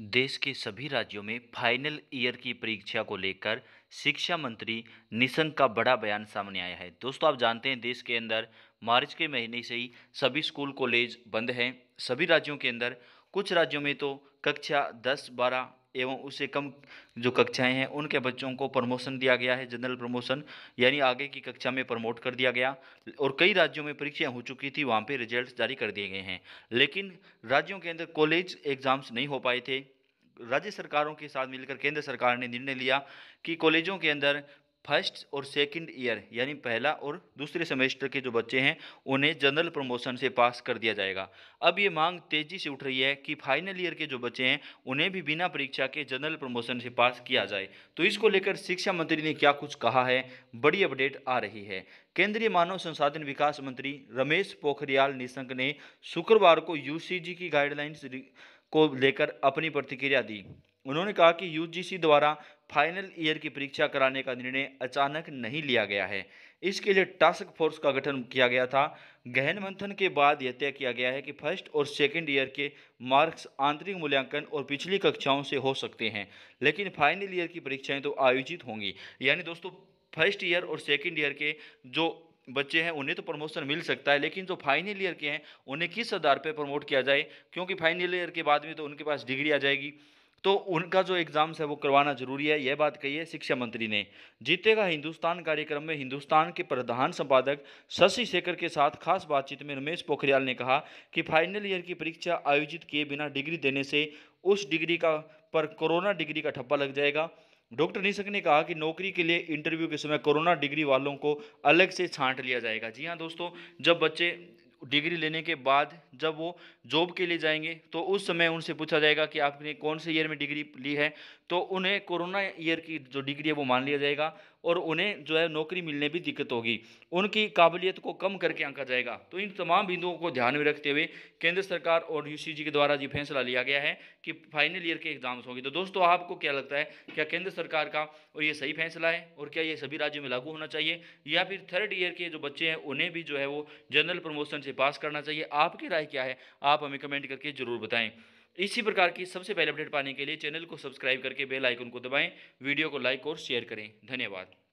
देश के सभी राज्यों में फाइनल ईयर की परीक्षा को लेकर शिक्षा मंत्री निशंक का बड़ा बयान सामने आया है दोस्तों आप जानते हैं देश के अंदर मार्च के महीने से ही सभी स्कूल कॉलेज बंद हैं सभी राज्यों के अंदर कुछ राज्यों में तो कक्षा 10, 12 एवं उससे कम जो कक्षाएं हैं उनके बच्चों को प्रमोशन दिया गया है जनरल प्रमोशन यानी आगे की कक्षा में प्रमोट कर दिया गया और कई राज्यों में परीक्षाएं हो चुकी थी वहाँ पर रिजल्ट जारी कर दिए गए हैं लेकिन राज्यों के अंदर कॉलेज एग्ज़ाम्स नहीं हो पाए थे राज्य सरकारों के साथ मिलकर केंद्र सरकार ने निर्णय लिया कि कॉलेजों के अंदर फर्स्ट और सेकंड ईयर यानी पहला और दूसरे सेमेस्टर के जो बच्चे हैं उन्हें जनरल प्रमोशन से पास कर दिया जाएगा अब ये मांग तेज़ी से उठ रही है कि फाइनल ईयर के जो बच्चे हैं उन्हें भी बिना परीक्षा के जनरल प्रमोशन से पास किया जाए तो इसको लेकर शिक्षा मंत्री ने क्या कुछ कहा है बड़ी अपडेट आ रही है केंद्रीय मानव संसाधन विकास मंत्री रमेश पोखरियाल निशंक ने शुक्रवार को यू की गाइडलाइंस को लेकर अपनी प्रतिक्रिया दी उन्होंने कहा कि यूजीसी द्वारा फाइनल ईयर की परीक्षा कराने का निर्णय अचानक नहीं लिया गया है इसके लिए टास्क फोर्स का गठन किया गया था गहन मंथन के बाद यह तय किया गया है कि फर्स्ट और सेकेंड ईयर के मार्क्स आंतरिक मूल्यांकन और पिछली कक्षाओं से हो सकते हैं लेकिन फाइनल ईयर की परीक्षाएं तो आयोजित होंगी यानी दोस्तों फर्स्ट ईयर और सेकेंड ईयर के जो बच्चे हैं उन्हें तो प्रमोशन मिल सकता है लेकिन जो फाइनल ईयर के हैं उन्हें किस आधार पर प्रमोट किया जाए क्योंकि फाइनल ईयर के बाद में तो उनके पास डिग्री आ जाएगी तो उनका जो एग्ज़ाम्स है वो करवाना जरूरी है यह बात कही है शिक्षा मंत्री ने जीतेगा हिंदुस्तान कार्यक्रम में हिंदुस्तान के प्रधान संपादक शशि शेखर के साथ खास बातचीत में रमेश पोखरियाल ने कहा कि फाइनल ईयर की परीक्षा आयोजित किए बिना डिग्री देने से उस डिग्री का पर कोरोना डिग्री का ठप्पा लग जाएगा डॉक्टर निशक ने कहा कि नौकरी के लिए इंटरव्यू के समय कोरोना डिग्री वालों को अलग से छांट लिया जाएगा जी हाँ दोस्तों जब बच्चे डिग्री लेने के बाद जब वो जॉब के लिए जाएंगे तो उस समय उनसे पूछा जाएगा कि आपने कौन से ईयर में डिग्री ली है तो उन्हें कोरोना ईयर की जो डिग्री है वो मान लिया जाएगा और उन्हें जो है नौकरी मिलने भी दिक्कत होगी उनकी काबिलियत को कम करके आंका जाएगा तो इन तमाम बिंदुओं को ध्यान में रखते हुए केंद्र सरकार और यू के द्वारा ये फैसला लिया गया है कि फाइनल ईयर के एग्जाम्स होंगे तो दोस्तों आपको क्या लगता है क्या केंद्र सरकार का और ये सही फैसला है और क्या ये सभी राज्यों में लागू होना चाहिए या फिर थर्ड ईयर के जो बच्चे हैं उन्हें भी जो है वो जनरल प्रमोशन से पास करना चाहिए आपकी राय क्या है आप हमें कमेंट करके ज़रूर बताएं इसी प्रकार की सबसे पहले अपडेट पाने के लिए चैनल को सब्सक्राइब करके बेल आइकन को दबाएं वीडियो को लाइक और शेयर करें धन्यवाद